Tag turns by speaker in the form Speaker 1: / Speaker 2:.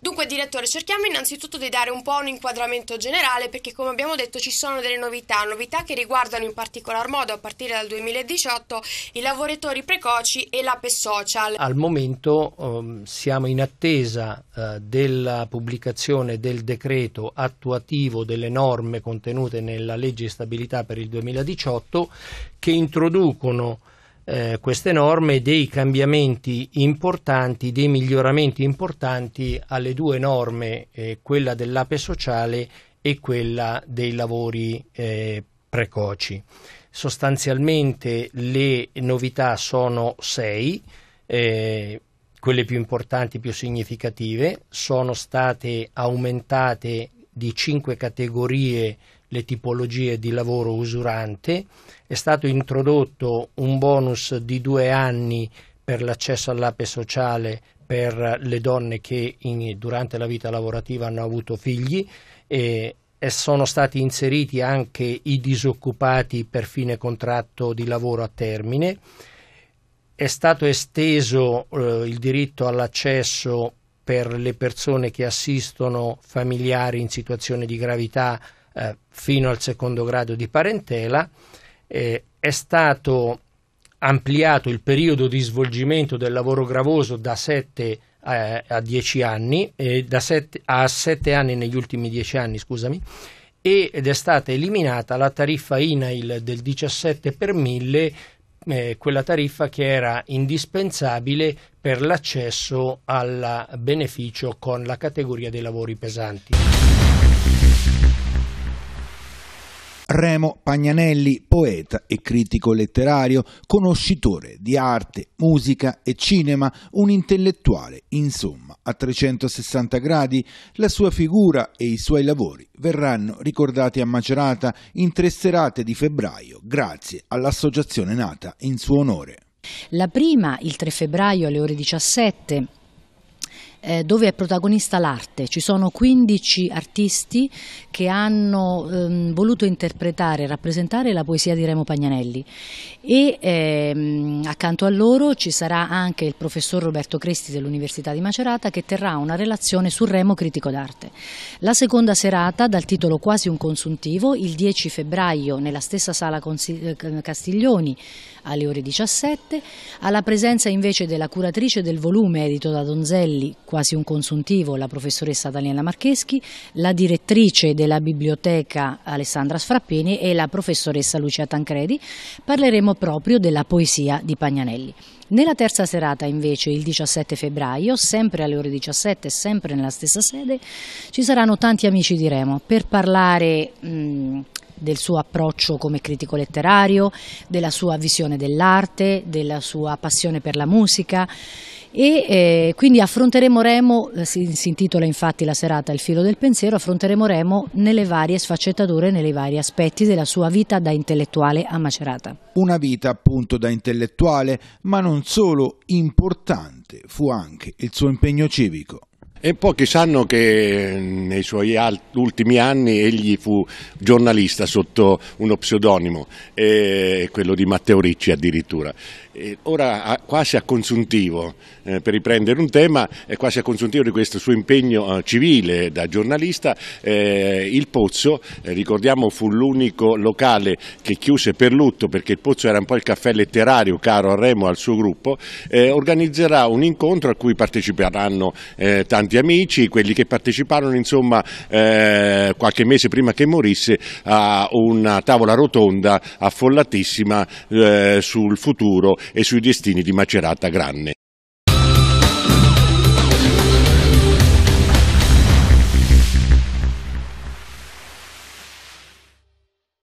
Speaker 1: Dunque direttore, cerchiamo innanzitutto di dare un po' un inquadramento generale perché come abbiamo detto ci sono delle novità, novità che riguardano in particolar modo a partire dal 2018 i lavoratori precoci e l'app social. Al
Speaker 2: momento um, siamo in attesa uh, della pubblicazione del decreto attuativo delle norme contenute nella legge di stabilità per il 2018 che introducono eh, queste norme dei cambiamenti importanti, dei miglioramenti importanti alle due norme, eh, quella dell'ape sociale e quella dei lavori eh, precoci. Sostanzialmente le novità sono sei, eh, quelle più importanti, più significative, sono state aumentate di cinque categorie le tipologie di lavoro usurante, è stato introdotto un bonus di due anni per l'accesso all'ape sociale per le donne che in, durante la vita lavorativa hanno avuto figli e, e sono stati inseriti anche i disoccupati per fine contratto di lavoro a termine. È stato esteso eh, il diritto all'accesso per le persone che assistono familiari in situazione di gravità eh, fino al secondo grado di parentela, eh, è stato ampliato il periodo di svolgimento del lavoro gravoso da 7 eh, a, a 10 anni, eh, da 7 a 7 anni negli ultimi 10 anni, scusami, ed è stata eliminata la tariffa INAIL del 17 per 1000 eh, quella tariffa che era indispensabile per l'accesso al beneficio con la categoria dei lavori pesanti.
Speaker 3: Remo Pagnanelli, poeta e critico letterario, conoscitore di arte, musica e cinema, un intellettuale, insomma, a 360 gradi, la sua figura e i suoi lavori verranno ricordati a Macerata in tre serate di febbraio grazie all'associazione nata in suo onore.
Speaker 1: La prima, il 3 febbraio alle ore 17, eh, dove è protagonista l'arte. Ci sono 15 artisti che hanno ehm, voluto interpretare e rappresentare la poesia di Remo Pagnanelli e ehm, accanto a loro ci sarà anche il professor Roberto Cresti dell'Università di Macerata che terrà una relazione su Remo critico d'arte. La seconda serata, dal titolo quasi un consuntivo, il 10 febbraio nella stessa sala eh, Castiglioni alle ore 17, alla presenza invece della curatrice del volume edito da Donzelli, quasi un consuntivo, la professoressa Daniela Marcheschi, la direttrice della biblioteca Alessandra Sfrappini e la professoressa Lucia Tancredi. Parleremo proprio della poesia di Pagnanelli. Nella terza serata invece, il 17 febbraio, sempre alle ore 17, sempre nella stessa sede, ci saranno tanti amici di Remo per parlare mh, del suo approccio come critico letterario, della sua visione dell'arte, della sua passione per la musica e eh, quindi affronteremo Remo, eh, si, si, intitola infatti la serata Il filo del pensiero, affronteremo Remo nelle varie sfaccettature, nei vari aspetti della sua vita da intellettuale a Macerata.
Speaker 3: Una vita appunto da intellettuale, ma non solo importante, fu anche il suo impegno civico.
Speaker 4: E pochi sanno che eh, nei suoi ultimi anni egli fu giornalista sotto uno pseudonimo, eh, quello di Matteo Ricci addirittura. E ora quasi a consuntivo, eh, per riprendere un tema, è quasi a consuntivo di questo suo impegno eh, civile da giornalista, eh, il Pozzo, eh, ricordiamo, fu l'unico locale che chiuse per lutto, perché il Pozzo era un po' il caffè letterario caro a Remo e al suo gruppo, organizzerà un incontro a cui parteciperanno tanti tanti amici, quelli che parteciparono insomma eh, qualche mese prima che morisse a una tavola rotonda affollatissima eh, sul futuro e sui destini di Macerata Granne.